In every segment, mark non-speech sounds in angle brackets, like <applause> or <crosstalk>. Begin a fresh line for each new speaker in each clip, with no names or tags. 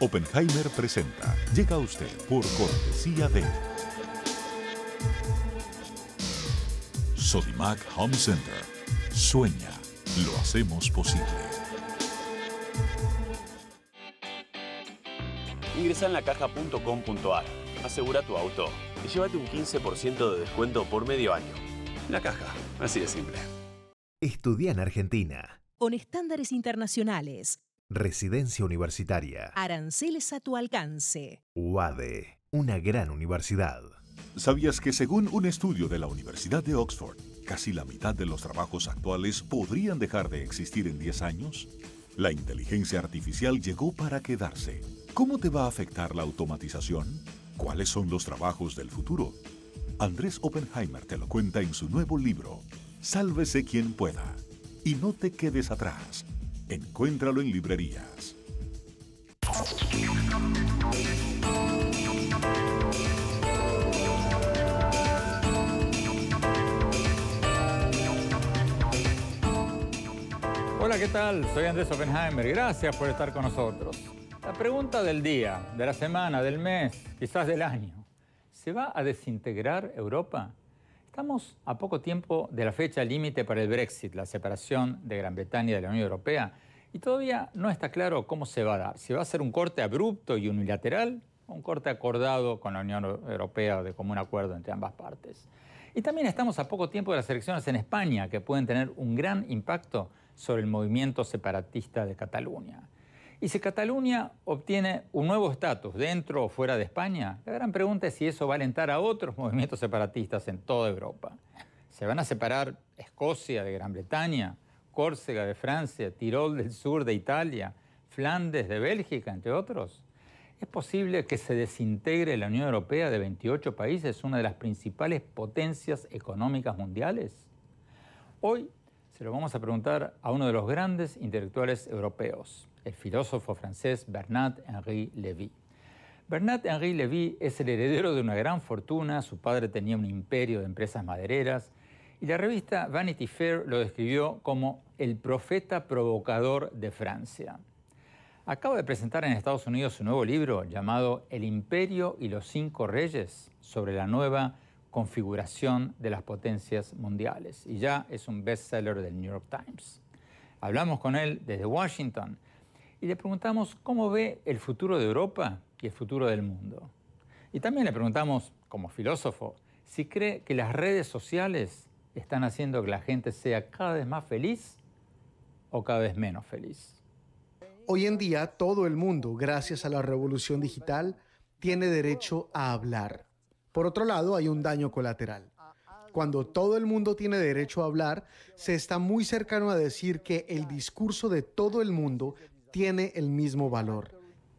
Oppenheimer presenta. Llega a usted por cortesía de Sodimac Home Center. Sueña, lo hacemos posible. Ingresa en lacaja.com.ar, asegura tu auto y llévate un 15% de descuento por medio año. La caja, así de simple. Estudia en Argentina.
Con estándares internacionales
Residencia Universitaria.
Aranceles a tu alcance.
UADE, una gran universidad. ¿Sabías que según un estudio de la Universidad de Oxford, casi la mitad de los trabajos actuales podrían dejar de existir en 10 años? La inteligencia artificial llegó para quedarse. ¿Cómo te va a afectar la automatización? ¿Cuáles son los trabajos del futuro? Andrés Oppenheimer te lo cuenta en su nuevo libro, Sálvese quien pueda. Y no te quedes atrás Encuéntralo en librerías.
Hola, ¿qué tal? Soy Andrés Oppenheimer. Gracias por estar con nosotros. La pregunta del día, de la semana, del mes, quizás del año. ¿Se va a desintegrar Europa? Estamos a poco tiempo de la fecha límite para el Brexit, la separación de Gran Bretaña de la Unión Europea, y todavía no está claro cómo se va a dar. Si va a ser un corte abrupto y unilateral un corte acordado con la Unión Europea o de común acuerdo entre ambas partes. Y también estamos a poco tiempo de las elecciones en España, que pueden tener un gran impacto sobre el movimiento separatista de Cataluña. Y si Cataluña obtiene un nuevo estatus dentro o fuera de España, la gran pregunta es si eso va a alentar a otros movimientos separatistas en toda Europa. ¿Se van a separar Escocia de Gran Bretaña, Córcega de Francia, Tirol del sur de Italia, Flandes de Bélgica, entre otros? ¿Es posible que se desintegre la Unión Europea de 28 países, una de las principales potencias económicas mundiales? Hoy se lo vamos a preguntar a uno de los grandes intelectuales europeos, el filósofo francés Bernard-Henri Lévy. Bernard-Henri Lévy es el heredero de una gran fortuna, su padre tenía un imperio de empresas madereras, y la revista Vanity Fair lo describió como el profeta provocador de Francia. Acaba de presentar en Estados Unidos su nuevo libro llamado El Imperio y los Cinco Reyes sobre la nueva configuración de las potencias mundiales y ya es un bestseller del New York Times. Hablamos con él desde Washington y le preguntamos cómo ve el futuro de Europa y el futuro del mundo. Y también le preguntamos, como filósofo, si cree que las redes sociales están haciendo que la gente sea cada vez más feliz o cada vez menos feliz.
Hoy en día todo el mundo, gracias a la revolución digital, tiene derecho a hablar. Por otro lado, hay un daño colateral. Cuando todo el mundo tiene derecho a hablar, se está muy cercano a decir que el discurso de todo el mundo tiene el mismo valor.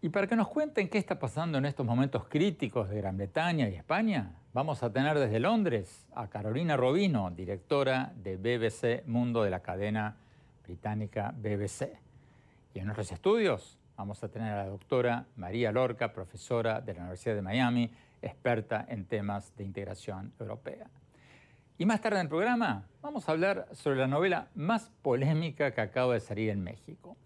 Y para que nos cuenten qué está pasando en estos momentos críticos de Gran Bretaña y España, vamos a tener desde Londres a Carolina Robino, directora de BBC Mundo de la cadena británica BBC. Y en nuestros estudios vamos a tener a la doctora María Lorca, profesora de la Universidad de Miami, experta en temas de integración europea. Y más tarde en el programa vamos a hablar sobre la novela más polémica que acaba de salir en México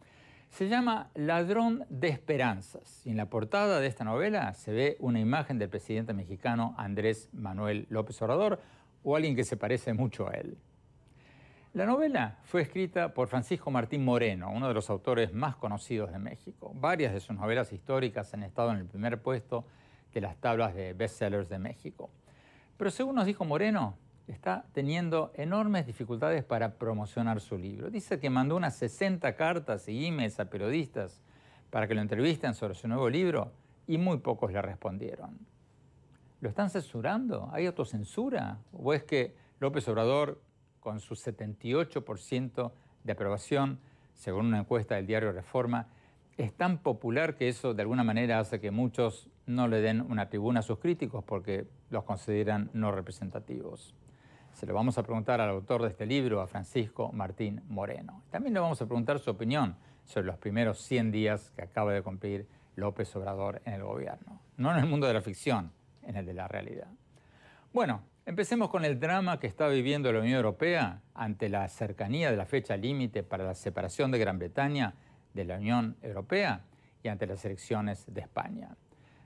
se llama Ladrón de Esperanzas. Y en la portada de esta novela se ve una imagen del presidente mexicano Andrés Manuel López Obrador o alguien que se parece mucho a él. La novela fue escrita por Francisco Martín Moreno, uno de los autores más conocidos de México. Varias de sus novelas históricas han estado en el primer puesto de las tablas de bestsellers de México. Pero según nos dijo Moreno, está teniendo enormes dificultades para promocionar su libro. Dice que mandó unas 60 cartas y emails a periodistas para que lo entrevisten sobre su nuevo libro y muy pocos le respondieron. ¿Lo están censurando? ¿Hay autocensura? ¿O es que López Obrador, con su 78% de aprobación, según una encuesta del diario Reforma, es tan popular que eso de alguna manera hace que muchos no le den una tribuna a sus críticos porque los consideran no representativos? Se lo vamos a preguntar al autor de este libro, a Francisco Martín Moreno. También le vamos a preguntar su opinión sobre los primeros 100 días que acaba de cumplir López Obrador en el gobierno. No en el mundo de la ficción, en el de la realidad. Bueno, empecemos con el drama que está viviendo la Unión Europea ante la cercanía de la fecha límite para la separación de Gran Bretaña de la Unión Europea y ante las elecciones de España.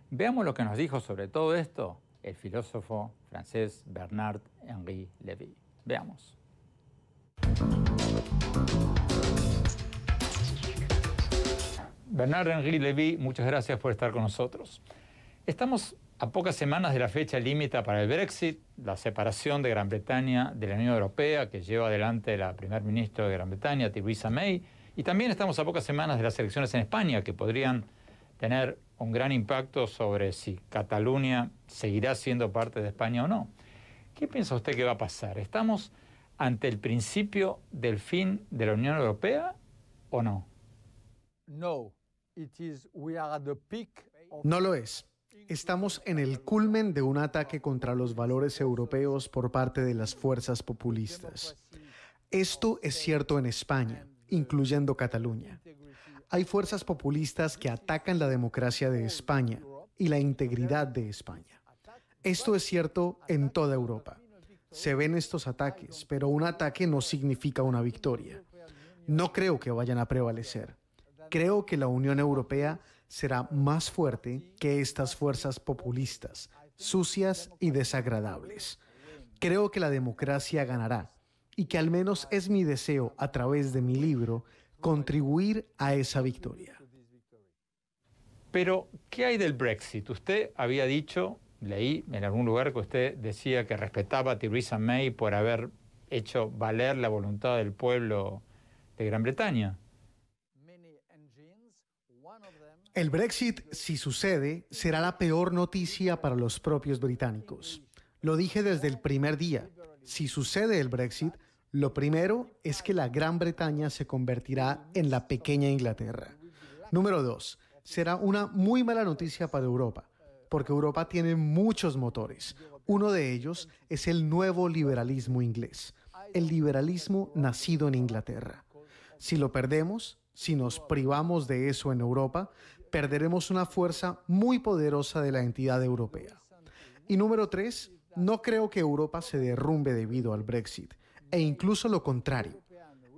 Veamos lo que nos dijo sobre todo esto el filósofo francés Bernard Henri Levy. Veamos. Bernard Henri Levy, muchas gracias por estar con nosotros. Estamos a pocas semanas de la fecha límite para el Brexit, la separación de Gran Bretaña de la Unión Europea que lleva adelante la primer ministra de Gran Bretaña, Theresa May, y también estamos a pocas semanas de las elecciones en España que podrían tener un gran impacto sobre si Cataluña seguirá siendo parte de España o no. ¿Qué piensa usted que va a pasar? ¿Estamos ante el principio del
fin de la Unión Europea o no?
No, we are at the peak no lo
es. Estamos en el culmen de un ataque contra los valores europeos por parte de las fuerzas populistas. Esto es cierto en España, incluyendo Cataluña. Hay fuerzas populistas que atacan la democracia de España y la integridad de España. Esto es cierto en toda Europa. Se ven estos ataques, pero un ataque no significa una victoria. No creo que vayan a prevalecer. Creo que la Unión Europea será más fuerte que estas fuerzas populistas, sucias y desagradables. Creo que la democracia ganará y que al menos es mi deseo a través de mi libro contribuir a esa victoria.
Pero, ¿qué hay del Brexit? Usted había dicho, leí en algún lugar que usted decía que respetaba a Theresa May por haber hecho valer la voluntad del pueblo de Gran Bretaña.
El Brexit, si sucede, será la peor noticia para los propios británicos. Lo dije desde el primer día. Si sucede el Brexit, lo primero es que la Gran Bretaña se convertirá en la pequeña Inglaterra. Número dos, será una muy mala noticia para Europa, porque Europa tiene muchos motores. Uno de ellos es el nuevo liberalismo inglés, el liberalismo nacido en Inglaterra. Si lo perdemos, si nos privamos de eso en Europa, perderemos una fuerza muy poderosa de la entidad europea. Y número tres, no creo que Europa se derrumbe debido al Brexit e incluso lo contrario.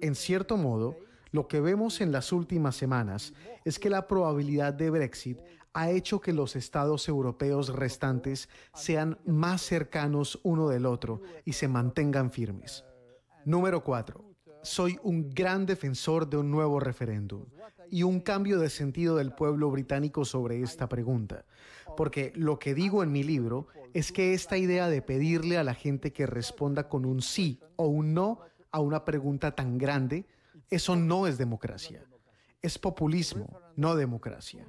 En cierto modo, lo que vemos en las últimas semanas es que la probabilidad de Brexit ha hecho que los estados europeos restantes sean más cercanos uno del otro y se mantengan firmes. Número 4. Soy un gran defensor de un nuevo referéndum y un cambio de sentido del pueblo británico sobre esta pregunta, porque lo que digo en mi libro es que esta idea de pedirle a la gente que responda con un sí o un no a una pregunta tan grande, eso no es democracia. Es populismo, no democracia.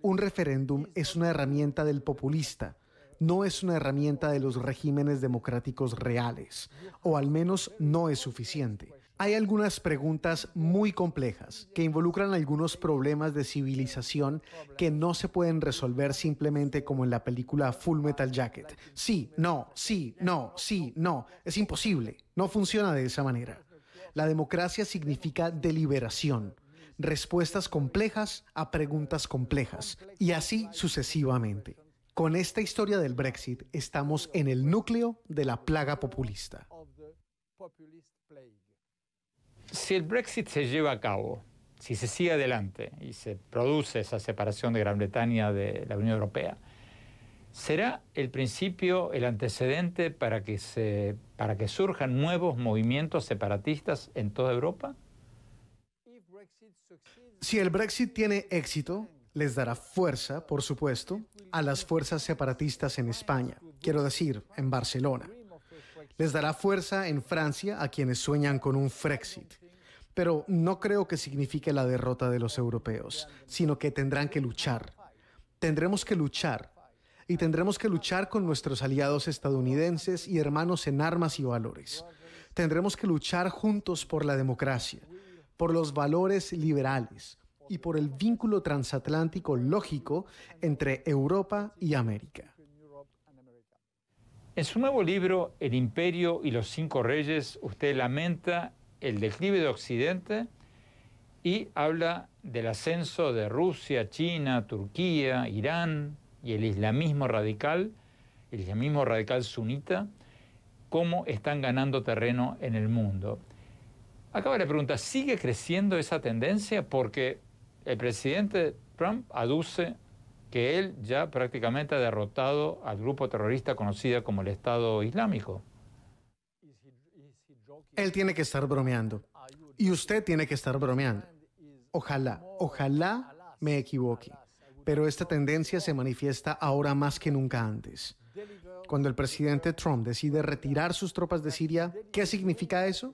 Un referéndum es una herramienta del populista, no es una herramienta de los regímenes democráticos reales, o al menos no es suficiente. Hay algunas preguntas muy complejas que involucran algunos problemas de civilización que no se pueden resolver simplemente como en la película Full Metal Jacket. Sí, no, sí, no, sí, no. Es imposible. No funciona de esa manera. La democracia significa deliberación, respuestas complejas a preguntas complejas, y así sucesivamente. Con esta historia del Brexit estamos en el núcleo de la plaga populista
si el Brexit se lleva a cabo, si se sigue adelante y se produce esa separación de Gran Bretaña de la Unión Europea, será el principio, el antecedente para que, se, para que surjan nuevos movimientos separatistas en toda Europa?
Si el Brexit tiene éxito, les dará fuerza, por supuesto, a las fuerzas separatistas en España, quiero decir, en Barcelona. Les dará fuerza en Francia a quienes sueñan con un Frexit. Pero no creo que signifique la derrota de los europeos, sino que tendrán que luchar. Tendremos que luchar. Y tendremos que luchar con nuestros aliados estadounidenses y hermanos en armas y valores. Tendremos que luchar juntos por la democracia, por los valores liberales, y por el vínculo transatlántico lógico entre Europa y América.
En su nuevo libro, El Imperio y los Cinco Reyes, usted lamenta el declive de Occidente y habla del ascenso de Rusia, China, Turquía, Irán y el islamismo radical, el islamismo radical sunita, cómo están ganando terreno en el mundo. Acaba la pregunta, ¿sigue creciendo esa tendencia? Porque el presidente Trump aduce que él ya prácticamente ha derrotado al grupo terrorista conocido como el Estado Islámico.
Él tiene que estar bromeando. Y usted tiene que estar bromeando. Ojalá, ojalá me equivoque. Pero esta tendencia se manifiesta ahora más que nunca antes. Cuando el presidente Trump decide retirar sus tropas de Siria, ¿qué significa eso?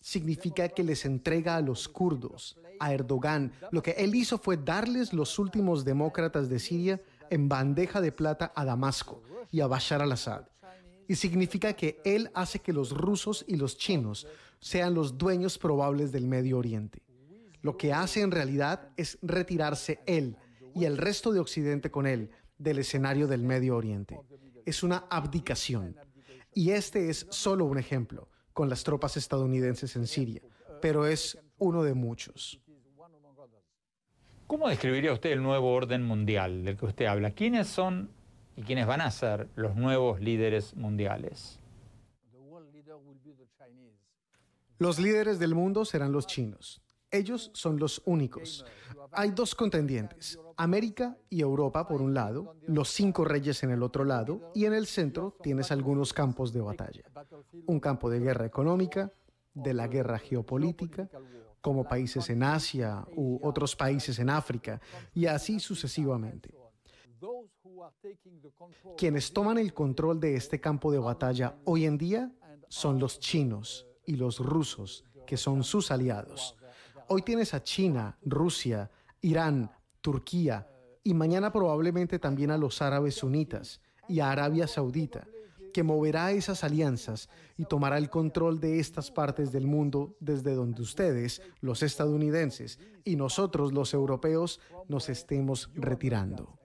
significa que les entrega a los kurdos, a Erdogan. Lo que él hizo fue darles los últimos demócratas de Siria en bandeja de plata a Damasco y a Bashar al-Assad. Y significa que él hace que los rusos y los chinos sean los dueños probables del Medio Oriente. Lo que hace en realidad es retirarse él y el resto de Occidente con él del escenario del Medio Oriente. Es una abdicación. Y este es solo un ejemplo con las tropas estadounidenses en Siria, pero es uno de muchos.
¿Cómo describiría usted el nuevo orden mundial del que usted habla? ¿Quiénes son y quiénes van a ser los nuevos líderes
mundiales? Los líderes del mundo serán los chinos. Ellos son los únicos. Hay dos contendientes, América y Europa por un lado, los cinco reyes en el otro lado, y en el centro tienes algunos campos de batalla. Un campo de guerra económica, de la guerra geopolítica, como países en Asia u otros países en África, y así sucesivamente. Quienes toman el control de este campo de batalla hoy en día son los chinos y los rusos, que son sus aliados hoy tienes a China, Rusia, Irán, Turquía y mañana probablemente también a los árabes sunitas y a Arabia Saudita, que moverá esas alianzas y tomará el control de estas partes del mundo desde donde ustedes, los estadounidenses, y nosotros, los europeos, nos estemos retirando.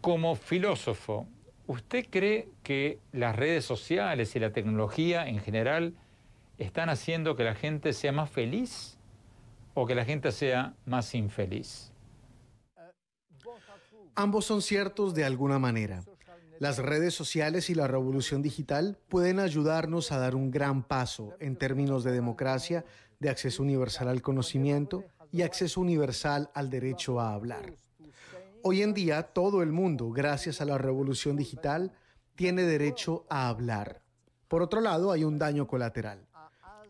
Como filósofo, ¿usted cree que las redes sociales y la tecnología en general están haciendo que la gente sea más feliz o que la gente sea más
infeliz? Ambos son ciertos de alguna manera. Las redes sociales y la revolución digital pueden ayudarnos a dar un gran paso en términos de democracia, de acceso universal al conocimiento y acceso universal al derecho a hablar. Hoy en día todo el mundo, gracias a la revolución digital, tiene derecho a hablar. Por otro lado, hay un daño colateral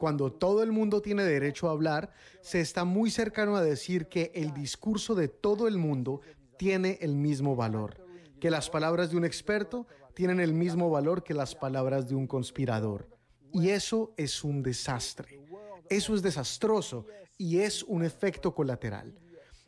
cuando todo el mundo tiene derecho a hablar, se está muy cercano a decir que el discurso de todo el mundo tiene el mismo valor, que las palabras de un experto tienen el mismo valor que las palabras de un conspirador. Y eso es un desastre. Eso es desastroso y es un efecto colateral.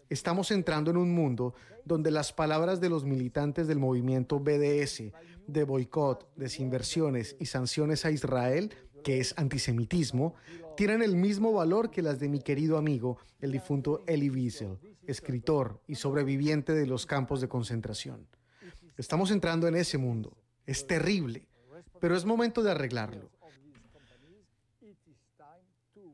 Estamos entrando en un mundo donde las palabras de los militantes del movimiento BDS, de boicot, desinversiones y sanciones a Israel que es antisemitismo, tienen el mismo valor que las de mi querido amigo, el difunto Elie Wiesel, escritor y sobreviviente de los campos de concentración. Estamos entrando en ese mundo. Es terrible, pero es momento de arreglarlo.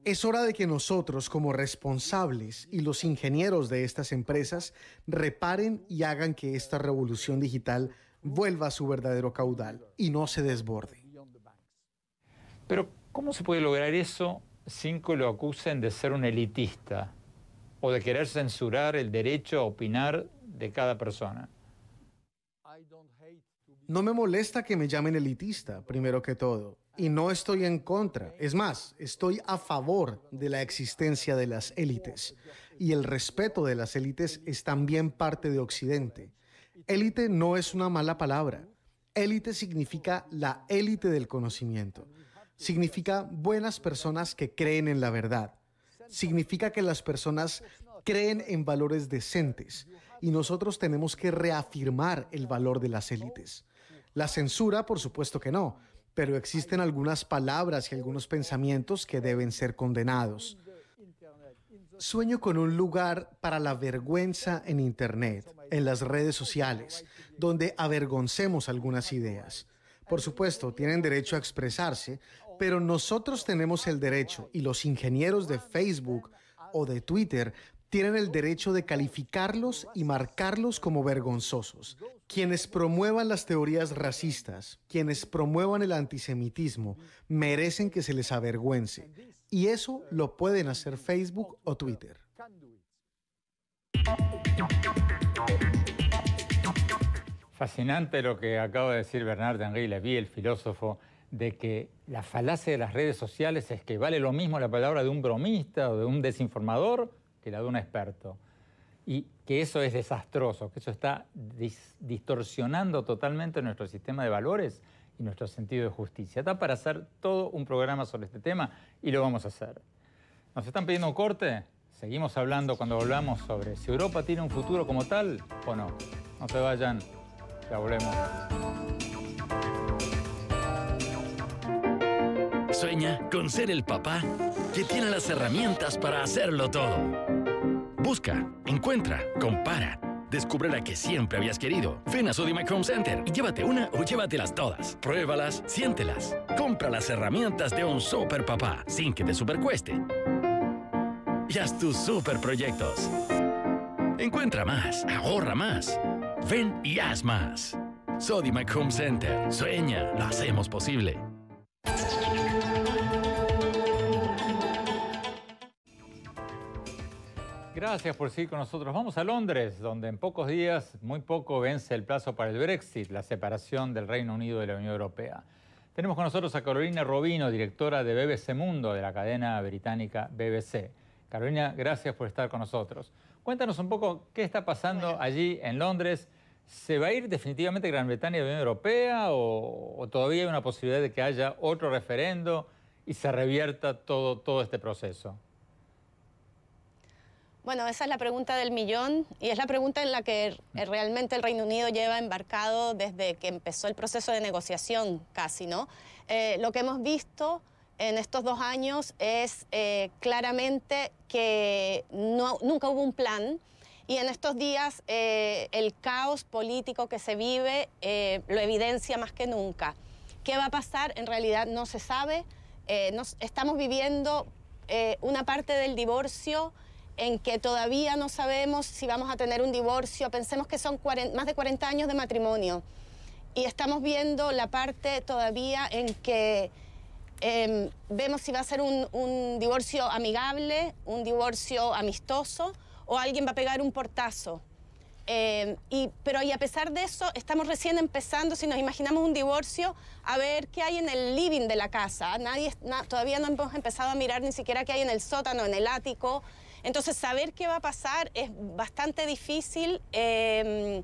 Es hora de que nosotros como responsables y los ingenieros de estas empresas reparen y hagan que esta revolución digital vuelva a su verdadero caudal y no se desborde.
Pero ¿cómo se puede lograr eso sin que lo acusen de ser un elitista o de querer censurar el derecho a opinar de cada persona?
No me molesta que me llamen elitista, primero que todo, y no estoy en contra. Es más, estoy a favor de la existencia de las élites. Y el respeto de las élites es también parte de Occidente. Élite no es una mala palabra. Élite significa la élite del conocimiento significa buenas personas que creen en la verdad. Significa que las personas creen en valores decentes y nosotros tenemos que reafirmar el valor de las élites. La censura, por supuesto que no, pero existen algunas palabras y algunos pensamientos que deben ser condenados. Sueño con un lugar para la vergüenza en Internet, en las redes sociales, donde avergoncemos algunas ideas. Por supuesto, tienen derecho a expresarse, pero nosotros tenemos el derecho y los ingenieros de Facebook o de Twitter tienen el derecho de calificarlos y marcarlos como vergonzosos. Quienes promuevan las teorías racistas, quienes promuevan el antisemitismo, merecen que se les avergüence. Y eso lo pueden hacer Facebook o Twitter.
Fascinante lo que acaba de decir Bernard Henry Levy, el filósofo de que la falacia de las redes sociales es que vale lo mismo la palabra de un bromista o de un desinformador que la de un experto. Y que eso es desastroso, que eso está distorsionando totalmente nuestro sistema de valores y nuestro sentido de justicia. Está para hacer todo un programa sobre este tema y lo vamos a hacer. ¿Nos están pidiendo corte? Seguimos hablando cuando volvamos sobre si Europa tiene un futuro como tal o no. No se vayan, ya volvemos.
sueña con ser el papá que tiene las herramientas para hacerlo todo. Busca, encuentra, compara. Descubre la que siempre habías querido. Ven a Sodimac Home Center y llévate una o llévatelas todas. Pruébalas, siéntelas. Compra las herramientas de un super papá sin que te supercueste. Y haz tus super proyectos. Encuentra más, ahorra más. Ven y haz más. Sodimac Home Center. Sueña, lo hacemos posible.
Gracias por seguir con nosotros. Vamos a Londres, donde en pocos días, muy poco, vence el plazo para el Brexit, la separación del Reino Unido de la Unión Europea. Tenemos con nosotros a Carolina Robino, directora de BBC Mundo, de la cadena británica BBC. Carolina, gracias por estar con nosotros. Cuéntanos un poco qué está pasando allí en Londres. ¿Se va a ir definitivamente Gran Bretaña de la Unión Europea o, o, todavía hay una posibilidad de que haya otro referendo y se revierta todo, todo este proceso?
Bueno, esa es la pregunta del millón y es la pregunta en la que eh, realmente el Reino Unido lleva embarcado desde que empezó el proceso de negociación casi, ¿no? Eh, lo que hemos visto en estos dos años es eh, claramente que nunca hubo un plan y en estos días el caos político que se vive lo evidencia más que nunca. ¿Qué va a pasar? En realidad no se sabe. estamos viviendo una parte del divorcio en que todavía no sabemos si vamos a tener un divorcio, pensemos que son más de 40 años de matrimonio y estamos viendo la parte todavía en que em, vemos si va a ser un, divorcio amigable, un divorcio amistoso o alguien va a pegar un portazo. Em, pero y a pesar de eso, estamos recién empezando, si nos imaginamos un divorcio, a ver qué hay en el living de la casa. Nadie, todavía no hemos empezado a mirar ni siquiera qué hay en el sótano, en el ático. Entonces, saber qué va a pasar es bastante difícil, em,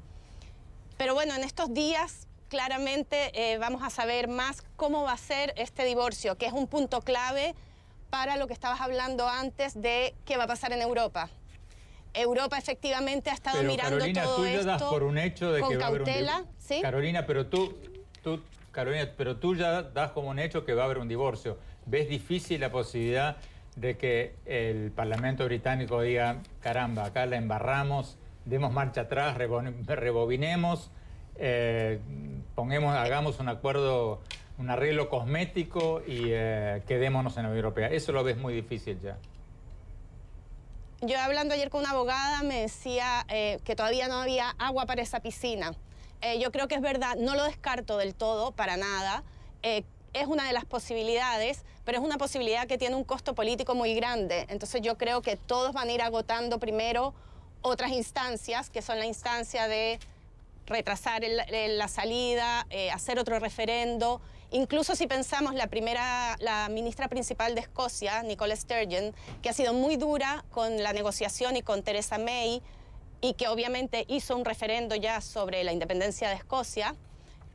pero bueno, en estos días claramente eh, vamos a saber más cómo va a ser este divorcio, que es un punto clave para lo que estabas hablando antes de qué va a pasar en Europa. Europa efectivamente ha estado mirando Carolina, todo tú ya das por un hecho de que Carolina,
pero tú, Carolina, pero tú ya das como un hecho que va a haber un divorcio. ¿Ves difícil la posibilidad de que el Parlamento británico diga, caramba, acá la embarramos, demos marcha atrás, rebobinemos, eh, pongamos, hagamos un acuerdo, un arreglo cosmético y eh, quedémonos en la Unión Europea. Eso lo ves muy difícil ya.
Yo hablando ayer con una abogada me decía eh, que todavía no había agua para esa piscina. yo creo que es verdad, no lo descarto del todo, para nada es una de las posibilidades, pero es una posibilidad que tiene un costo político muy grande. Entonces yo creo que todos van a ir agotando primero otras instancias, que son la instancia de retrasar la salida, eh, hacer otro referendo. Incluso si pensamos la primera, la ministra principal de Escocia, Nicola Sturgeon, que ha sido muy dura con la negociación y con Theresa May, y que obviamente hizo un referendo ya sobre la independencia de Escocia,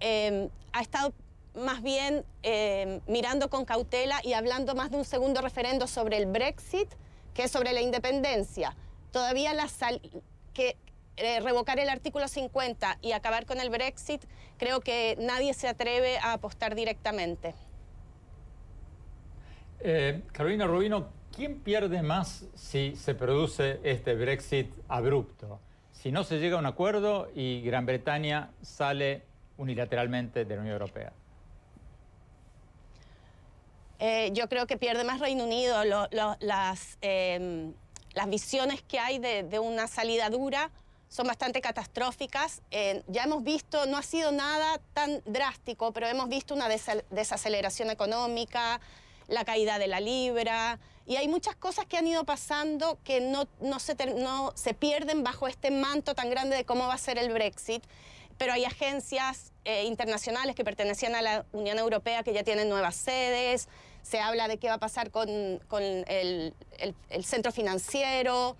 eh, ha estado más bien eh, mirando con cautela y hablando más de un segundo referendo sobre el Brexit que sobre la independencia. Todavía la sal que eh, revocar el artículo 50 y acabar con el Brexit, creo que nadie se atreve a apostar directamente.
Eh, Carolina Rubino, ¿quién pierde más si se produce este Brexit abrupto? Si no se llega a un acuerdo y Gran Bretaña sale unilateralmente de la Unión Europea.
Eh, yo creo que pierde más Reino Unido las, em, las visiones que hay de, una salida dura son bastante catastróficas. ya hemos visto, no ha sido nada tan drástico, pero hemos visto una desaceleración económica, la caída de la libra, y hay muchas cosas que han ido pasando que no, no, se, no se pierden bajo este manto tan grande de cómo va a ser el Brexit pero hay agencias eh, internacionales que pertenecían a la Unión Europea que ya tienen nuevas sedes, se habla de qué va a pasar con, el, centro financiero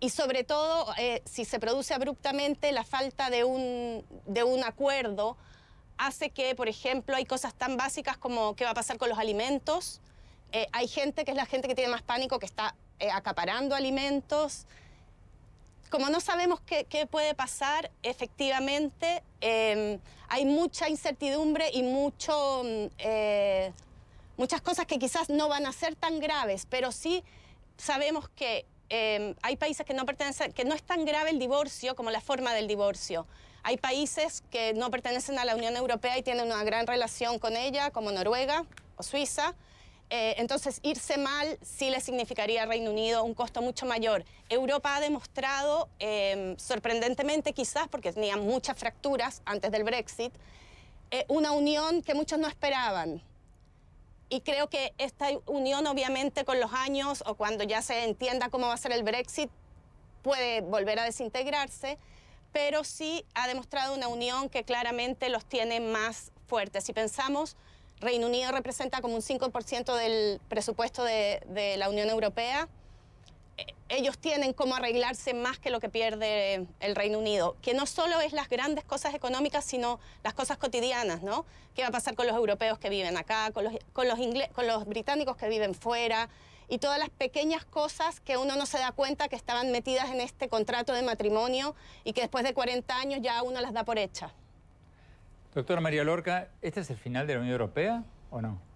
y sobre todo eh, si se produce abruptamente la falta de un, de un acuerdo hace que, por ejemplo, hay cosas tan básicas como qué va a pasar con los alimentos. Eh, hay gente que es la gente que tiene más pánico, que está eh, acaparando alimentos. Como no sabemos qué, puede pasar, efectivamente hay mucha incertidumbre y mucho mm, muchas cosas que quizás no van a ser tan graves, pero sí sabemos que em, hay países que no pertenecen, que no es tan grave el divorcio como la forma del divorcio. Hay países que no pertenecen a la Unión Europea y tienen una gran relación con ella, como Noruega o Suiza. Eh, entonces, irse mal sí le significaría al Reino Unido un costo mucho mayor. Europa ha demostrado, em, sorprendentemente quizás, porque tenía muchas fracturas antes del Brexit, eh, una unión que muchos no esperaban y creo que esta unión obviamente con los años o cuando ya se entienda cómo va a ser el Brexit puede volver a desintegrarse, pero sí ha demostrado una unión que claramente los tiene más fuertes. Si pensamos, Reino Unido representa como un 5% del presupuesto de, de la Unión Europea, ellos tienen cómo arreglarse más que lo que pierde el Reino Unido, que no solo es las grandes cosas económicas, sino las cosas cotidianas, ¿no? ¿Qué va a pasar con los europeos que viven acá, con los, británicos que viven fuera? Y todas las pequeñas cosas que uno no se da cuenta que estaban metidas en este contrato de matrimonio y que después de 40 años ya uno las da por hechas.
Doctora María Lorca, ¿este es el final de la Unión Europea o no?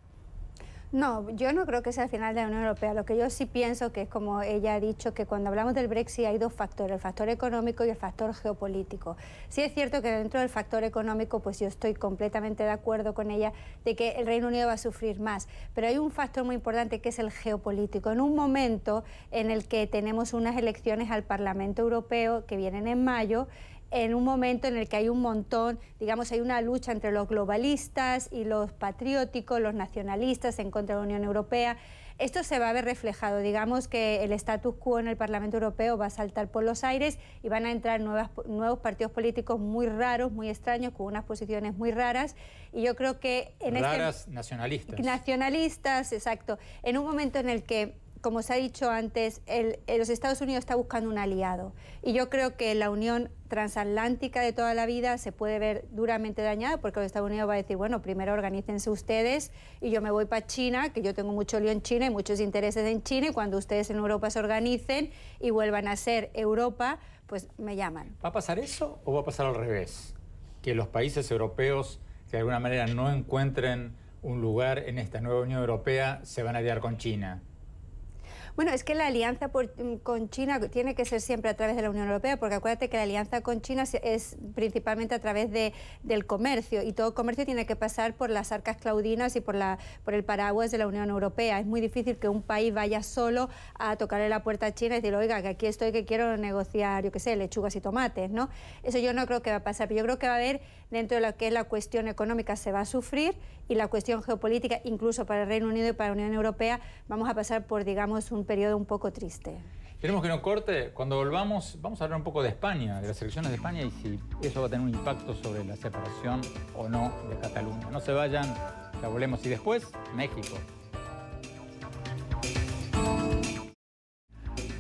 No, yo no creo que
sea el final de la Unión Europea. Lo que yo sí pienso que es como ella ha dicho, que cuando hablamos del Brexit hay dos factores, el factor económico y el factor geopolítico. Sí es cierto que dentro del factor económico, pues yo estoy completamente de acuerdo con ella de que el Reino Unido va a sufrir más, pero hay un factor muy importante que es el geopolítico. En un momento en el que tenemos unas elecciones al Parlamento Europeo que vienen en mayo, en un momento en el que hay un montón, digamos, hay una lucha entre los globalistas y los patrióticos, los nacionalistas en contra de la Unión Europea. Esto se va a ver reflejado, digamos que el status quo en el Parlamento Europeo va a saltar por los aires y van a entrar nuevos partidos políticos muy raros, muy extraños, con unas posiciones muy raras. Y yo creo que en este raras
nacionalistas.
Nacionalistas, exacto. En un momento en el que como se ha dicho antes, eh, los Estados Unidos está buscando un aliado. Y yo creo que la unión transatlántica de toda la vida se puede ver duramente dañada porque los Estados Unidos va a decir, bueno, primero organícense ustedes y yo me voy para China, que yo tengo mucho lío en China y muchos intereses en China, y cuando ustedes en Europa se organicen y vuelvan a ser Europa, pues me llaman.
¿Va a pasar eso o va a pasar al revés? Que los países europeos que de alguna manera no encuentren un lugar en esta nueva Unión Europea se van a liar con China.
Bueno, es que la alianza mm, con China tiene que ser siempre a través de la Unión Europea, porque acuérdate que la alianza con China es principalmente a través de, del comercio y todo comercio tiene que pasar por las arcas claudinas y por, la, por el paraguas de la Unión Europea. Es muy difícil que un país vaya solo a tocarle la puerta a China y decir, oiga, que aquí estoy, que quiero negociar, yo qué sé, lechugas y tomates, ¿no? Eso yo no creo que va a pasar, pero yo creo que va a haber, dentro de lo que es la cuestión económica, se va a sufrir y la cuestión geopolítica, incluso para el Reino Unido y para la Unión Europea, vamos a pasar por, digamos, un un periodo un poco triste.
Queremos que no corte. Cuando volvamos, vamos a hablar un poco de España, de las elecciones de España y si eso va a tener un impacto sobre la separación o no de Cataluña. No se vayan, ya volvemos. Y después, México.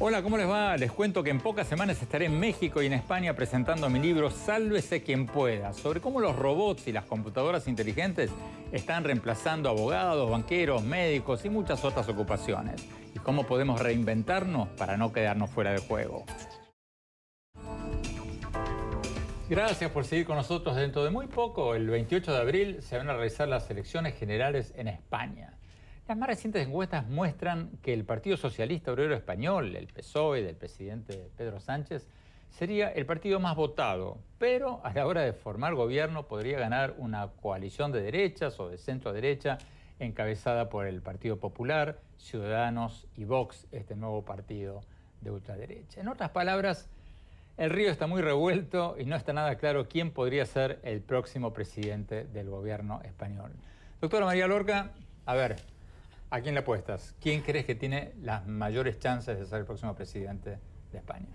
Hola, ¿cómo les va? Les cuento que en pocas semanas estaré en México y en España presentando mi libro Sálvese quien pueda, sobre cómo los robots y las computadoras inteligentes están reemplazando abogados, banqueros, médicos y muchas otras ocupaciones, y cómo podemos reinventarnos para no quedarnos fuera de juego. Gracias por seguir con nosotros. Dentro de muy poco, el 28 de abril, se van a realizar las elecciones generales en España. Las más recientes encuestas muestran que el Partido Socialista Obrero Español, el PSOE del presidente Pedro Sánchez, sería el partido más votado, pero a la hora de formar gobierno podría ganar una coalición de derechas o de centro derecha encabezada por el Partido Popular, Ciudadanos y Vox, este nuevo partido de ultraderecha. En otras palabras, el río está muy revuelto y no está nada claro quién podría ser el próximo presidente del gobierno español. Doctora María Lorca, a ver, ¿A quién le apuestas? ¿Quién crees que tiene las mayores chances de ser el próximo presidente de España?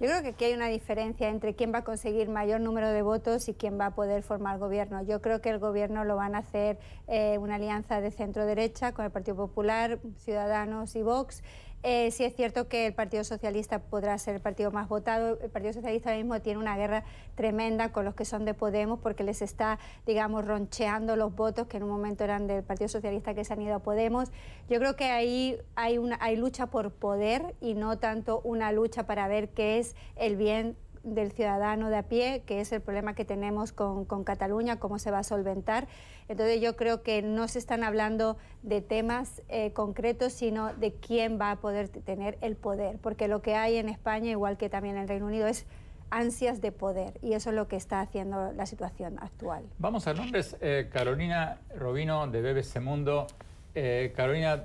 Yo creo que aquí hay una diferencia entre quién va a conseguir mayor número de votos y quién va a poder formar gobierno. Yo creo que el gobierno lo van a hacer eh, una alianza de centro-derecha con el Partido Popular, Ciudadanos y Vox. Eh, sí es cierto que el Partido Socialista podrá ser el partido más votado. El Partido Socialista ahora mismo tiene una guerra tremenda con los que son de Podemos porque les está, digamos, roncheando los votos que en un momento eran del Partido Socialista que se han ido a Podemos. Yo creo que ahí hay, una, hay lucha por poder y no tanto una lucha para ver qué es el bien del ciudadano de a pie, que es el problema que tenemos con, Cataluña, cómo se va a solventar. Entonces yo creo que no se están hablando de temas eh, concretos, sino de quién va a poder tener el poder, porque lo que hay en España, igual que también en el Reino Unido, es ansias de poder y eso es lo que está haciendo la situación actual.
Vamos a nombres. Eh, Carolina Robino de BBC Mundo. Eh, Carolina,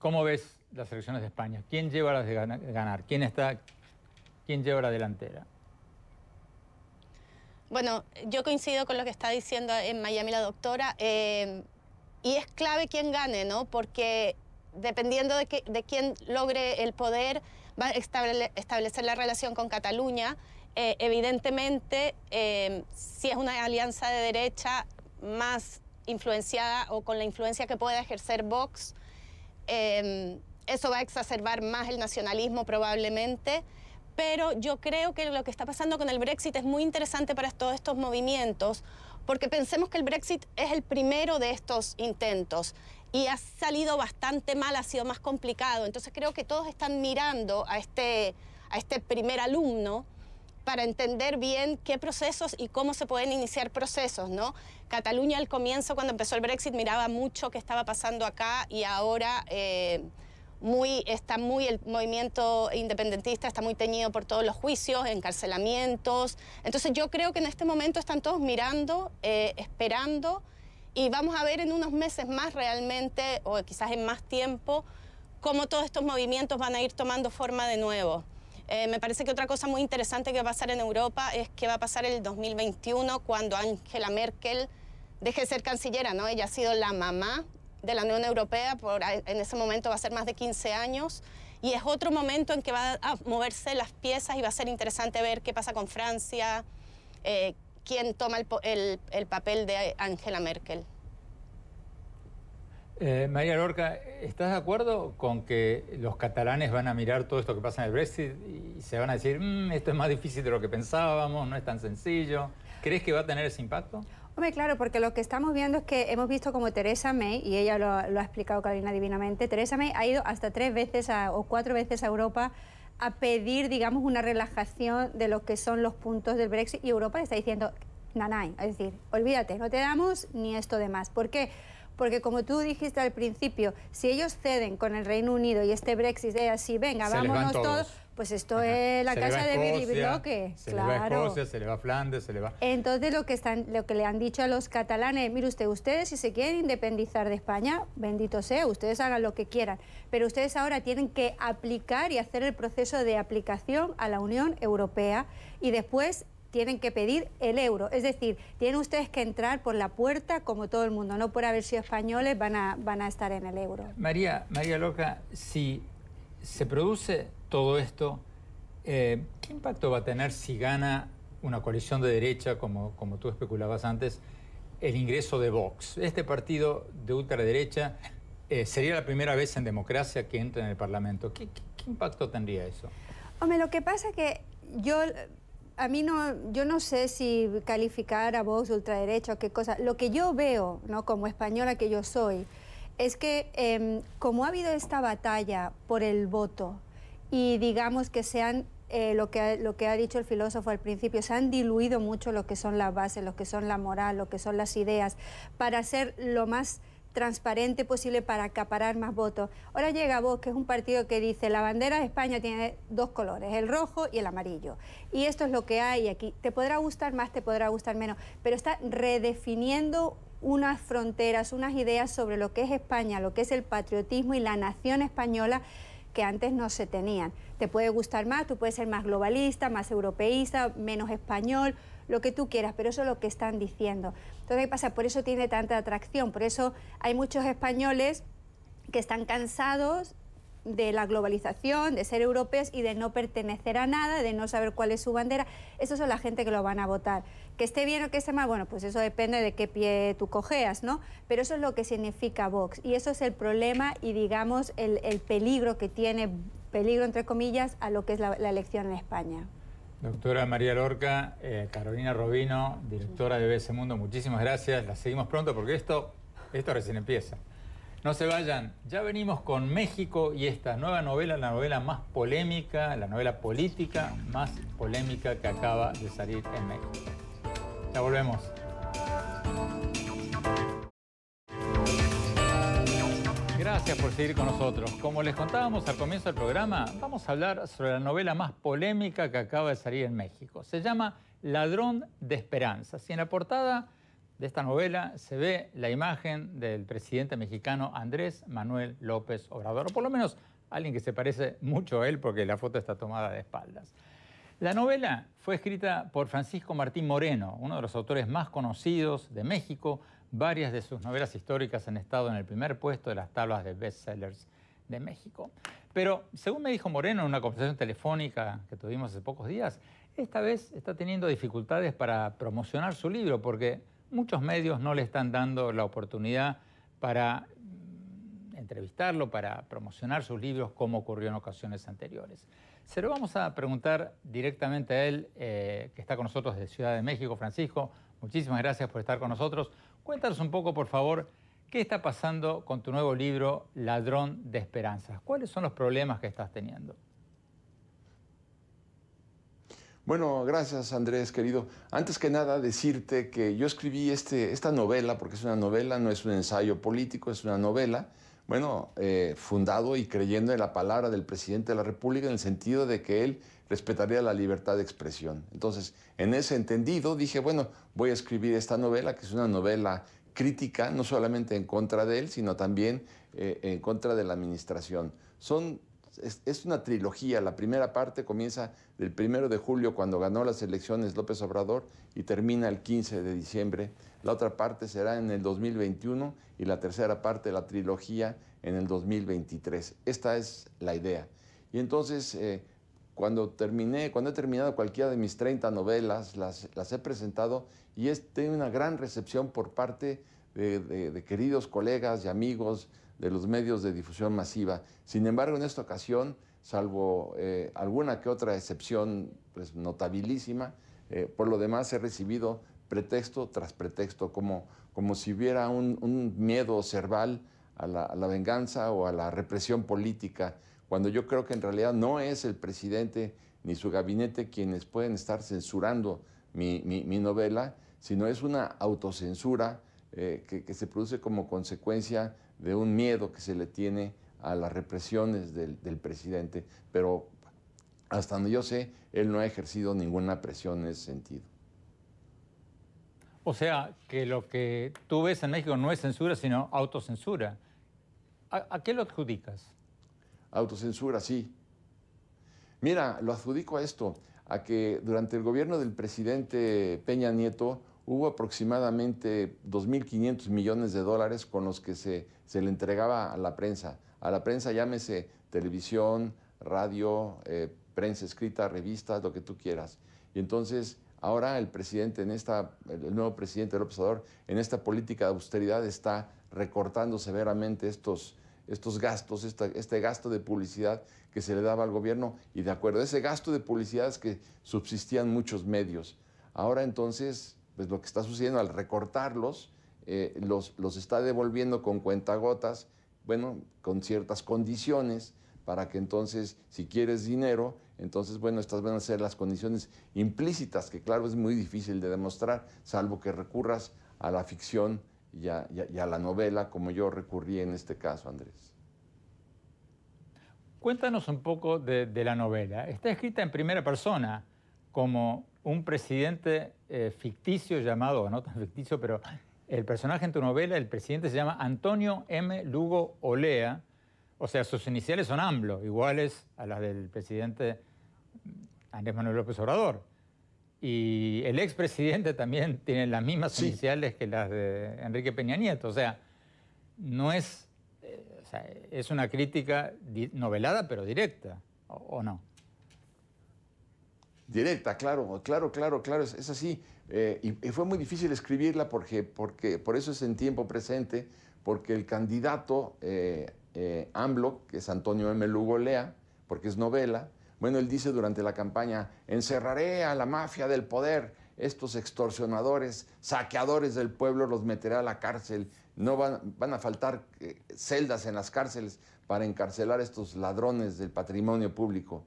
¿cómo ves las elecciones de España? ¿Quién lleva las de ganar? ¿Quién está, ¿Quién lleva la delantera.
Bueno, yo coincido con lo que está diciendo en eh, Miami la doctora. Eh, y es clave quién gane, ¿no? Porque dependiendo de, que, quién logre el poder, va a establecer la relación con Cataluña. Eh, evidentemente, si es una alianza de derecha más influenciada o con la influencia que pueda ejercer Vox, eso va a exacerbar más el nacionalismo probablemente pero yo creo que lo que está pasando con el Brexit es muy interesante para todos estos movimientos, porque pensemos que el Brexit es el primero de estos intentos y ha salido bastante mal, ha sido más complicado. Entonces creo que todos están mirando a este, a este primer alumno para entender bien qué procesos y cómo se pueden iniciar procesos, ¿no? Cataluña al comienzo, cuando empezó el Brexit, miraba mucho qué estaba pasando acá y ahora... Eh, muy, está muy, el movimiento independentista está muy teñido por todos los juicios, encarcelamientos. Entonces yo creo que en este momento están todos mirando, eh, esperando y vamos a ver en unos meses más realmente, o quizás en más tiempo, cómo todos estos movimientos van a ir tomando forma de nuevo. Eh, me parece que otra cosa muy interesante que va a pasar en Europa es que va a pasar el 2021 cuando Angela Merkel deje de ser cancillera, ¿no? Ella ha sido la mamá de la Unión Europea, por, en ese momento va a ser más de 15 años, y es otro momento en que va a moverse las piezas y va a ser interesante ver qué pasa con Francia, eh, quién toma el, el, papel de Angela Merkel.
Eh, María Lorca, ¿estás de acuerdo con que los catalanes van a mirar todo esto que pasa en el Brexit y se van a decir, mm, esto es más difícil de lo que pensábamos, no es tan sencillo? ¿Crees que va a tener ese impacto?
claro, porque lo que estamos viendo es que hemos visto como Teresa May, y ella lo, ha explicado Carolina divinamente, Teresa May ha ido hasta tres veces o cuatro veces a Europa a pedir, digamos, una relajación de lo que son los puntos del Brexit y Europa le está diciendo, nanay, es decir, olvídate, no te damos ni esto de más. ¿Por qué? Porque como tú dijiste al principio, si ellos ceden con el Reino Unido y este Brexit es así, venga, vámonos todos pues esto es la casa de Billy Bloque. Se le va a Escocia,
se le va a Flandes, se le va...
Entonces lo que, están, lo que le han dicho a los catalanes, mire usted, ustedes si se quieren independizar de España, bendito sea, ustedes hagan lo que quieran, pero ustedes ahora tienen que aplicar y hacer el proceso de aplicación a la Unión Europea y después tienen que pedir el euro. Es decir, tienen ustedes que entrar por la puerta como todo el mundo, no por haber sido españoles van a, van a estar en el euro.
María, María Loca, si se produce todo esto, eh, ¿qué impacto va a tener si gana una coalición de derecha, como, tú especulabas antes, el ingreso de Vox? Este partido de ultraderecha eh, sería la primera vez en democracia que entra en el Parlamento. ¿Qué, impacto tendría eso?
Hombre, lo que pasa es que yo a mí no, yo no sé si calificar a Vox ultraderecha o qué cosa. Lo que yo veo, ¿no? como española que yo soy, es que em, como ha habido esta batalla por el voto, y digamos que sean eh, lo, que, ha, lo que ha dicho el filósofo al principio, se han diluido mucho lo que son las bases, lo que son la moral, lo que son las ideas, para ser lo más transparente posible para acaparar más votos. Ahora llega vos que es un partido que dice la bandera de España tiene dos colores, el rojo y el amarillo. Y esto es lo que hay aquí. Te podrá gustar más, te podrá gustar menos, pero está redefiniendo unas fronteras, unas ideas sobre lo que es España, lo que es el patriotismo y la nación española que antes no se tenían. Te puede gustar más, tú puedes ser más globalista, más europeísta, menos español, lo que tú quieras, pero eso es lo que están diciendo. Entonces, ¿qué pasa? Por eso tiene tanta atracción, por eso hay muchos españoles que están cansados de la globalización, de ser europeos y de no pertenecer a nada, de no saber cuál es su bandera. eso son la gente que lo van a votar. Que esté bien o que esté mal, bueno, pues eso depende de qué pie tú cojeas, ¿no? Pero eso es lo que significa Vox y eso es el problema y digamos el, peligro que tiene, peligro entre comillas, a lo que es la, elección en España.
Doctora María Lorca, eh, Carolina Robino, directora de BS Mundo, muchísimas gracias. La seguimos pronto porque esto, esto recién empieza. No se vayan, ya venimos con México y esta nueva novela, la novela más polémica, la novela política más polémica que acaba de salir en México volvemos. Gracias por seguir con nosotros. Como les contábamos al comienzo del programa, vamos a hablar sobre la novela más polémica que acaba de salir en México. Se llama Ladrón de Esperanzas. Y en la portada de esta novela se ve la imagen del presidente mexicano Andrés Manuel López Obrador, o por lo menos alguien que se parece mucho a él porque la foto está tomada de espaldas. La novela fue escrita por Francisco Martín Moreno, uno de los autores más conocidos de México. Varias de sus novelas históricas han estado en el primer puesto de las tablas de bestsellers de México. Pero, según me dijo Moreno en una conversación telefónica que tuvimos hace pocos días, esta vez está teniendo dificultades para promocionar su libro porque muchos medios no le están dando la oportunidad para mm, entrevistarlo, para promocionar sus libros como ocurrió en ocasiones anteriores. Se lo vamos a preguntar directamente a él, eh, que está con nosotros de Ciudad de México. Francisco, muchísimas gracias por estar con nosotros. Cuéntanos un poco, por favor, qué está pasando con tu nuevo libro, Ladrón de Esperanzas. ¿Cuáles son los problemas que estás teniendo?
Bueno, gracias Andrés, querido. Antes que nada, decirte que yo escribí este, esta novela, porque es una novela, no es un ensayo político, es una novela bueno, eh, fundado y creyendo en la palabra del presidente de la República en el sentido de que él respetaría la libertad de expresión. Entonces, en ese entendido dije, bueno, voy a escribir esta novela, que es una novela crítica, no solamente en contra de él, sino también eh, en contra de la administración. es, una trilogía. La primera parte comienza el primero de julio, cuando ganó las elecciones López Obrador, y termina el 15 de diciembre la otra parte será en el 2021 y la tercera parte de la trilogía en el 2023. Esta es la idea. Y entonces, eh, cuando terminé, cuando he terminado cualquiera de mis 30 novelas, las, las he presentado y he tenido una gran recepción por parte de, queridos colegas y amigos de los medios de difusión masiva. Sin embargo, en esta ocasión, salvo eh, alguna que otra excepción pues, notabilísima, eh, por lo demás he recibido pretexto tras pretexto, como, como si hubiera un, miedo cerval a la, venganza o a la represión política, cuando yo creo que en realidad no es el presidente ni su gabinete quienes pueden estar censurando mi, novela, sino es una autocensura eh, que, se produce como consecuencia de un miedo que se le tiene a las represiones del presidente. Pero hasta donde yo sé, él no ha ejercido ninguna presión en ese sentido.
O sea, que lo que tú ves en México no es censura, sino autocensura. ¿A, qué lo adjudicas?
Autocensura, sí. Mira, lo adjudico a esto, a que durante el gobierno del presidente Peña Nieto hubo aproximadamente 2.500 millones de dólares con los que se, le entregaba a la prensa. A la prensa llámese televisión, radio, eh, prensa escrita, revistas, lo que tú quieras. Y entonces Ahora el presidente en el nuevo presidente López Obrador, en esta política de austeridad está recortando severamente estos, estos gastos, este gasto de publicidad que se le daba al gobierno y de acuerdo a ese gasto de publicidad es que subsistían muchos medios. Ahora entonces, pues lo que está sucediendo al recortarlos, eh, los, los está devolviendo con cuentagotas, bueno, con ciertas condiciones para que entonces, si quieres dinero, entonces, bueno, estas van a ser las condiciones implícitas, que claro, es muy difícil de demostrar, salvo que recurras a la ficción y a, la novela, como yo recurrí en este caso, Andrés.
Cuéntanos un poco de, la novela. Está escrita en primera persona, como un presidente eh, ficticio llamado, no tan ficticio, pero el personaje en tu novela, el presidente se llama Antonio M. Lugo Olea, o sea, sus iniciales son AMLO, iguales a las del presidente Andrés Manuel López Obrador. Y el expresidente también <laughs> tiene las mismas iniciales que las de Enrique Peña Nieto. O sea, no es. Eh, es una crítica novelada, pero directa, ¿o, no?
Directa, claro, claro, claro, claro, es, así. Eh, y, fue muy difícil escribirla porque, porque por eso es en tiempo presente, porque el candidato eh, eh, que es Antonio M. Lugo Lea, porque es novela, bueno, él dice durante la campaña, encerraré a la mafia del poder, estos extorsionadores, saqueadores del pueblo los meteré a la cárcel, no van, a faltar eh, celdas en las cárceles para encarcelar a estos ladrones del patrimonio público.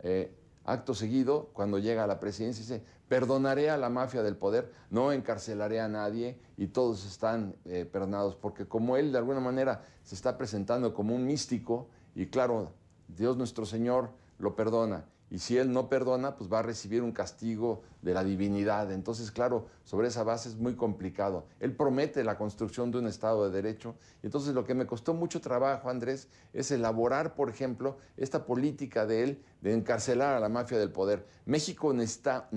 Eh, acto seguido, cuando llega a la presidencia, dice, Perdonaré a la mafia del poder, no encarcelaré a nadie y todos están eh, perdonados, porque como él de alguna manera se está presentando como un místico y claro, Dios nuestro Señor lo perdona. Y si él no perdona, pues va a recibir un castigo de la divinidad. Entonces, claro, sobre esa base es muy complicado. Él promete la construcción de un Estado de Derecho. Y entonces lo que me costó mucho trabajo, Andrés, es elaborar, por ejemplo, esta política de él de encarcelar a la mafia del poder. México necesita,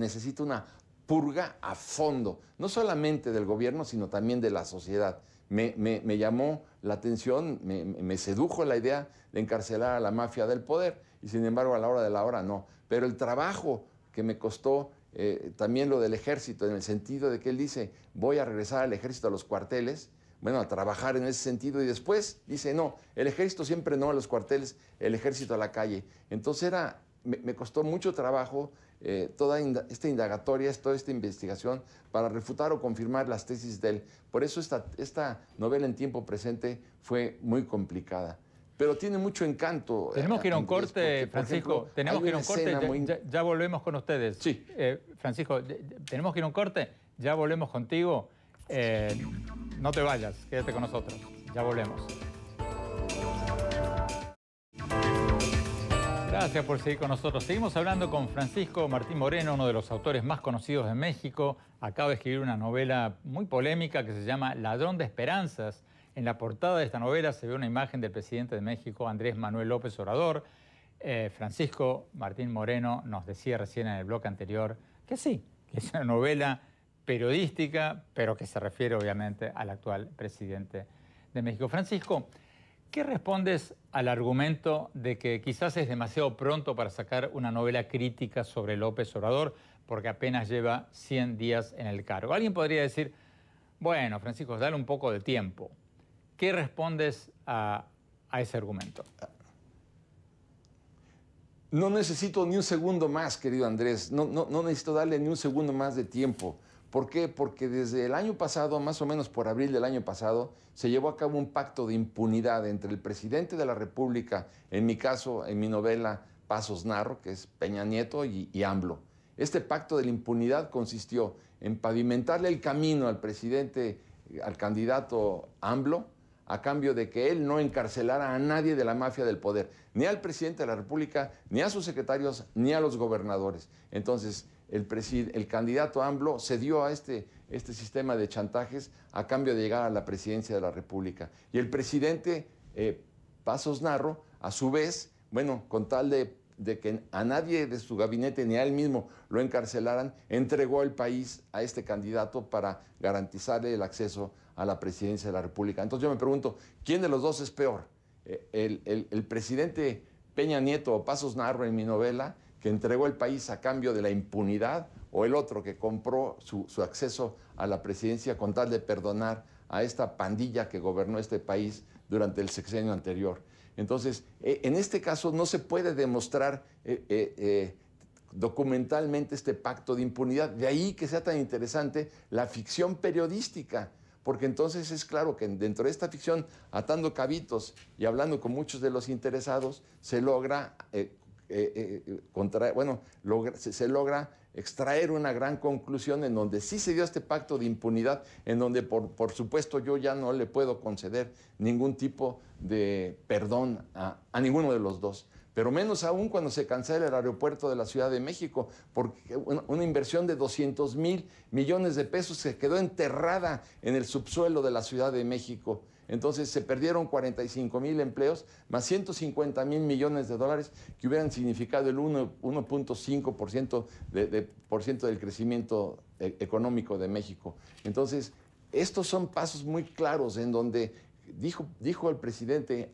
una purga a fondo, no solamente del gobierno, sino también de la sociedad. Me, llamó la atención, me sedujo la idea de encarcelar a la mafia del poder y sin embargo a la hora de la hora no. Pero el trabajo que me costó eh, también lo del ejército, en el sentido de que él dice, voy a regresar al ejército a los cuarteles, bueno, a trabajar en ese sentido, y después dice, no, el ejército siempre no a los cuarteles, el ejército a la calle. Entonces me, costó mucho trabajo eh, toda esta indagatoria, toda esta investigación para refutar o confirmar las tesis de él. Por eso esta novela en tiempo presente fue muy complicada pero tiene mucho encanto. Eh, tenemos que ir a un
corte, Francisco. tenemos que ir a un corte. Ya, volvemos con ustedes. Sí. Eh, Francisco, tenemos que ir a un corte. Ya volvemos contigo. Eh, no te vayas, quédate con nosotros. Ya volvemos. Gracias por seguir con nosotros. Seguimos hablando con Francisco Martín Moreno, uno de los autores más conocidos de México. Acaba de escribir una novela muy polémica que se llama Ladrón de Esperanzas en la portada de esta novela se ve una imagen del presidente de México, Andrés Manuel López Obrador. Eh, Francisco Martín Moreno nos decía recién en el bloque anterior que sí, que es una novela periodística, pero que se refiere obviamente al actual presidente de México. Francisco, ¿qué respondes al argumento de que quizás es demasiado pronto para sacar una novela crítica sobre López Obrador porque apenas lleva 100 días en el cargo? Alguien podría decir, bueno, Francisco, dale un poco de tiempo. ¿Qué respondes a, ese argumento?
No necesito ni un segundo más, querido Andrés. No, necesito darle ni un segundo más de tiempo. ¿Por qué? Porque desde el año pasado, más o menos por abril del año pasado, se llevó a cabo un pacto de impunidad entre el presidente de la República, en mi caso, en mi novela Pasos Narro, que es Peña Nieto y, y AMLO. Este pacto de la impunidad consistió en pavimentarle el camino al presidente, al candidato AMLO, a cambio de que él no encarcelara a nadie de la mafia del poder, ni al presidente de la República, ni a sus secretarios, ni a los gobernadores. Entonces, el, candidato AMLO cedió a este, este, sistema de chantajes a cambio de llegar a la presidencia de la República. Y el presidente eh, Pasos Narro, a su vez, bueno, con tal de, de que a nadie de su gabinete ni a él mismo lo encarcelaran, entregó el país a este candidato para garantizarle el acceso a la presidencia de la República. Entonces yo me pregunto, ¿quién de los dos es peor? Eh, el, presidente Peña Nieto o Pasos Narro en mi novela, que entregó el país a cambio de la impunidad, o el otro que compró su, acceso a la presidencia con tal de perdonar a esta pandilla que gobernó este país durante el sexenio anterior. Entonces, eh, en este caso no se puede demostrar eh, documentalmente este pacto de impunidad. De ahí que sea tan interesante la ficción periodística porque entonces es claro que dentro de esta ficción, atando cabitos y hablando con muchos de los interesados, se logra, eh, eh, eh, bueno, logra extraer una gran conclusión en donde sí se dio este pacto de impunidad, en donde por, supuesto yo ya no le puedo conceder ningún tipo de perdón a ninguno de los dos pero menos aún cuando se cancela el aeropuerto de la Ciudad de México, porque una inversión de 200 mil millones de pesos se quedó enterrada en el subsuelo de la Ciudad de México. Entonces se perdieron 45 mil empleos más 150 mil millones de dólares que hubieran significado el 1.5% del crecimiento eh, económico de México. Entonces, estos son pasos muy claros en donde dijo, dijo el presidente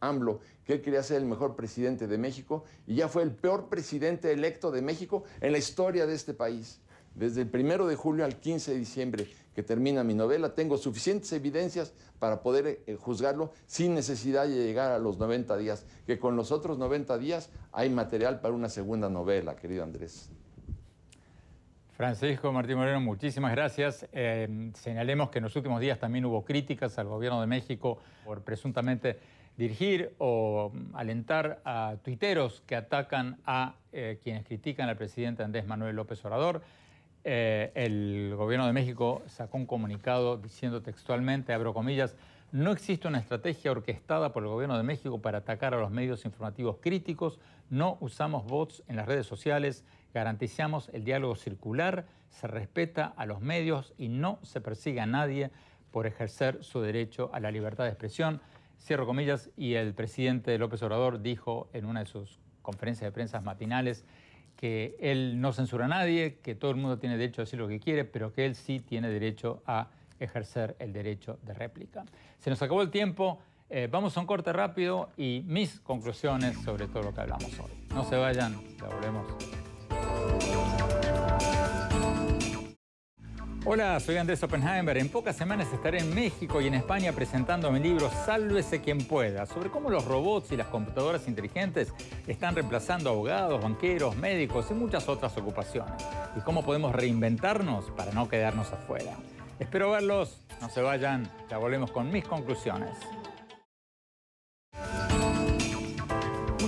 amblo, que él quería ser el mejor presidente de México y ya fue el peor presidente electo de México en la historia de este país. Desde el primero de julio al 15 de diciembre que termina mi novela, tengo suficientes evidencias para poder eh, juzgarlo sin necesidad de llegar a los 90 días, que con los otros 90 días hay material para una segunda novela, querido Andrés.
Francisco Martín Moreno, muchísimas gracias. Eh, señalemos que en los últimos días también hubo críticas al gobierno de México por presuntamente dirigir o mm, alentar a tuiteros que atacan a eh, quienes critican al presidente Andrés Manuel López Obrador. Eh, el gobierno de México sacó un comunicado diciendo textualmente, abro comillas, no existe una estrategia orquestada por el gobierno de México para atacar a los medios informativos críticos, no usamos bots en las redes sociales, garantizamos el diálogo circular, se respeta a los medios y no se persigue a nadie por ejercer su derecho a la libertad de expresión cierro comillas, y el presidente López Obrador dijo en una de sus conferencias de prensa matinales que él no censura a nadie, que todo el mundo tiene derecho a decir lo que quiere, pero que él sí tiene derecho a ejercer el derecho de réplica. Se nos acabó el tiempo, eh, vamos a un corte rápido y mis conclusiones sobre todo lo que hablamos hoy. No se vayan, ya volvemos. Hola, soy Andrés Oppenheimer. En pocas semanas estaré en México y en España presentando mi libro Sálvese quien pueda, sobre cómo los robots y las computadoras inteligentes están reemplazando abogados, banqueros, médicos y muchas otras ocupaciones, y cómo podemos reinventarnos para no quedarnos afuera. Espero verlos, no se vayan, ya volvemos con mis conclusiones.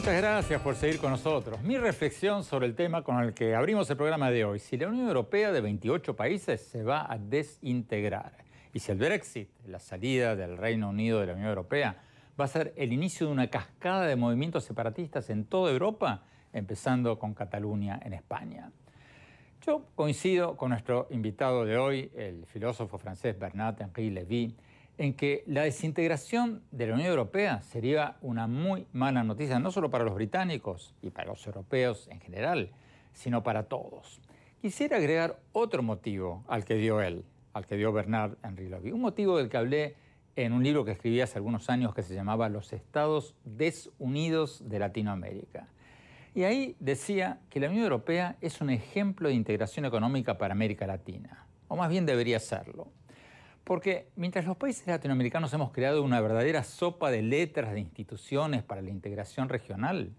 Muchas gracias por seguir con nosotros. Mi reflexión sobre el tema con el que abrimos el programa de hoy. Si la Unión Europea de 28 países se va a desintegrar y si el Brexit, la salida del Reino Unido de la Unión Europea, va a ser el inicio de una cascada de movimientos separatistas en toda Europa, empezando con Cataluña en España. Yo coincido con nuestro invitado de hoy, el filósofo francés Bernard Henri Lévy, en que la desintegración de la Unión Europea sería una muy mala noticia, no solo para los británicos y para los europeos en general, sino para todos. Quisiera agregar otro motivo al que dio él, al que dio Bernard Henry Lobby, un motivo del que hablé en un libro que escribí hace algunos años que se llamaba Los Estados Desunidos de Latinoamérica. Y ahí decía que la Unión Europea es un ejemplo de integración económica para América Latina, o más bien debería serlo. Porque mientras los países latinoamericanos hemos creado una verdadera sopa de letras de instituciones para la integración regional,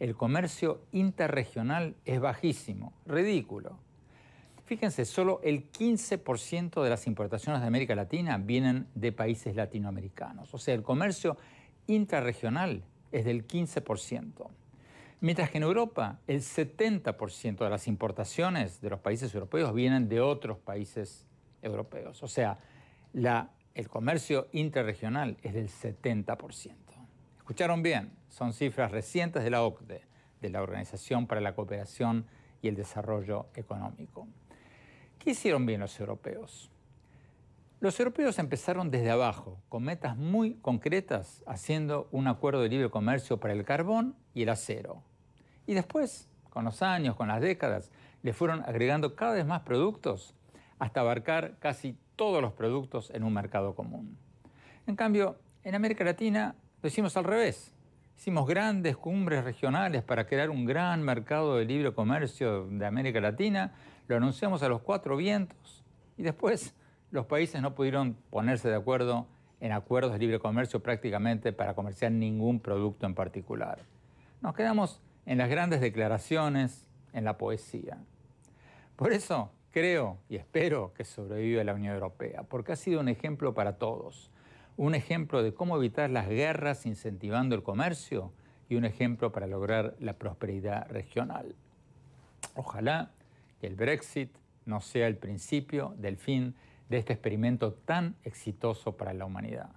el comercio interregional es bajísimo, ridículo. Fíjense, solo el 15% de las importaciones de América Latina vienen de países latinoamericanos. O sea, el comercio intrarregional es del 15%. Mientras que en Europa el 70% de las importaciones de los países europeos vienen de otros países europeos. O sea, el comercio interregional es del 70%. Escucharon bien, son cifras recientes de la OCDE, de la Organización para la Cooperación y el Desarrollo Económico. ¿Qué hicieron bien los europeos? Los europeos empezaron desde abajo, con metas muy concretas, haciendo un acuerdo de libre comercio para el carbón y el acero. Y después, con los años, con las décadas, le fueron agregando cada vez más productos, hasta abarcar casi todos los productos en un mercado común. En cambio, en América Latina lo hicimos al revés. Hicimos grandes cumbres regionales para crear un gran mercado de libre comercio de América Latina, lo anunciamos a los cuatro vientos y después los países no pudieron ponerse de acuerdo en acuerdos de libre comercio prácticamente para comerciar ningún producto en particular. Nos quedamos en las grandes declaraciones, en la poesía. Por eso, Creo y espero que sobreviva la Unión Europea, porque ha sido un ejemplo para todos, un ejemplo de cómo evitar las guerras incentivando el comercio y un ejemplo para lograr la prosperidad regional. Ojalá que el Brexit no sea el principio del fin de este experimento tan exitoso para la humanidad.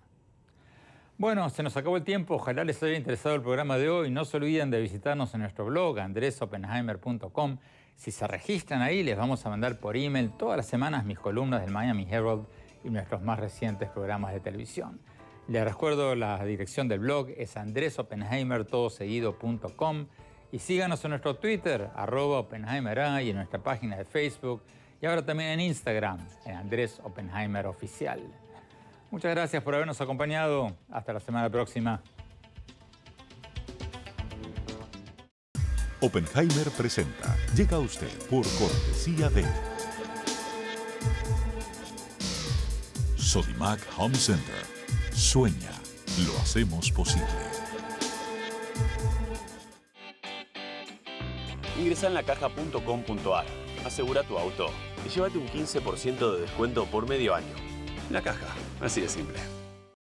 Bueno, se nos acabó el tiempo. Ojalá les haya interesado el programa de hoy. No se olviden de visitarnos en nuestro blog andresopenheimer.com si se registran ahí, les vamos a mandar por email todas las semanas mis columnas del Miami Herald y nuestros más recientes programas de televisión. Les recuerdo la dirección del blog es andresopenheimertodoseguido.com y síganos en nuestro Twitter, arroba OpenheimerA y en nuestra página de Facebook y ahora también en Instagram, en Andrés Oppenheimer Muchas gracias por habernos acompañado. Hasta la semana próxima.
Oppenheimer presenta. Llega a usted por cortesía de Sodimac Home Center. Sueña, lo hacemos posible. Ingresa en lacaja.com.ar, asegura tu auto y llévate un 15% de descuento por medio año. La caja, así de simple.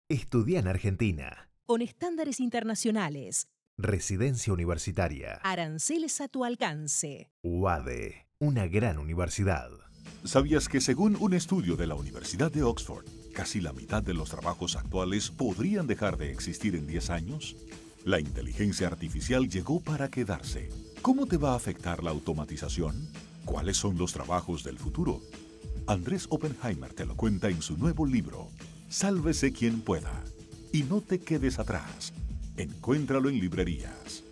Estudia en Argentina.
Con estándares internacionales
Residencia Universitaria.
Aranceles a tu alcance.
UADE, una gran universidad. ¿Sabías que según un estudio de la Universidad de Oxford, casi la mitad de los trabajos actuales podrían dejar de existir en 10 años? La inteligencia artificial llegó para quedarse. ¿Cómo te va a afectar la automatización? ¿Cuáles son los trabajos del futuro? Andrés Oppenheimer te lo cuenta en su nuevo libro, Sálvese quien pueda. Y no te quedes atrás Encuéntralo en librerías.